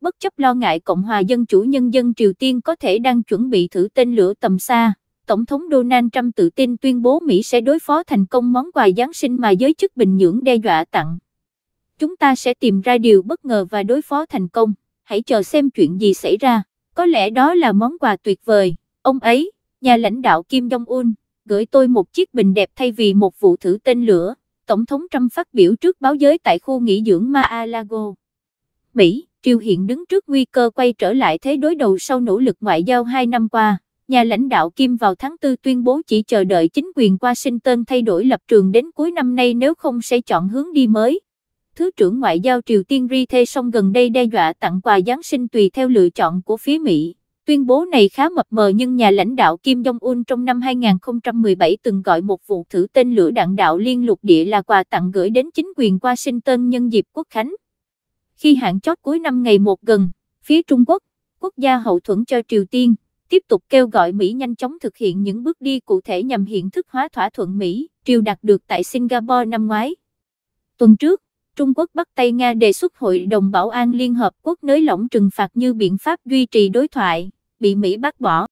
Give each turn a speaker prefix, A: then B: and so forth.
A: bất chấp lo ngại Cộng hòa Dân chủ Nhân dân Triều Tiên có thể đang chuẩn bị thử tên lửa tầm xa. Tổng thống Donald Trump tự tin tuyên bố Mỹ sẽ đối phó thành công món quà Giáng sinh mà giới chức Bình Nhưỡng đe dọa tặng. Chúng ta sẽ tìm ra điều bất ngờ và đối phó thành công, hãy chờ xem chuyện gì xảy ra, có lẽ đó là món quà tuyệt vời. Ông ấy, nhà lãnh đạo Kim Jong-un, gửi tôi một chiếc bình đẹp thay vì một vụ thử tên lửa, Tổng thống Trump phát biểu trước báo giới tại khu nghỉ dưỡng Mar-a-Lago. Mỹ Triều Hiện đứng trước nguy cơ quay trở lại thế đối đầu sau nỗ lực ngoại giao hai năm qua. Nhà lãnh đạo Kim vào tháng 4 tuyên bố chỉ chờ đợi chính quyền Washington thay đổi lập trường đến cuối năm nay nếu không sẽ chọn hướng đi mới. Thứ trưởng Ngoại giao Triều Tiên Ri Thê Song gần đây đe dọa tặng quà Giáng sinh tùy theo lựa chọn của phía Mỹ. Tuyên bố này khá mập mờ nhưng nhà lãnh đạo Kim Jong-un trong năm 2017 từng gọi một vụ thử tên lửa đạn đạo liên lục địa là quà tặng gửi đến chính quyền Washington nhân dịp quốc khánh. Khi hạn chót cuối năm ngày một gần, phía Trung Quốc, quốc gia hậu thuẫn cho Triều Tiên, tiếp tục kêu gọi Mỹ nhanh chóng thực hiện những bước đi cụ thể nhằm hiện thực hóa thỏa thuận Mỹ, Triều đạt được tại Singapore năm ngoái. Tuần trước, Trung Quốc bắt tay Nga đề xuất Hội đồng Bảo an Liên Hợp Quốc nới lỏng trừng phạt như biện pháp duy trì đối thoại, bị Mỹ bác bỏ.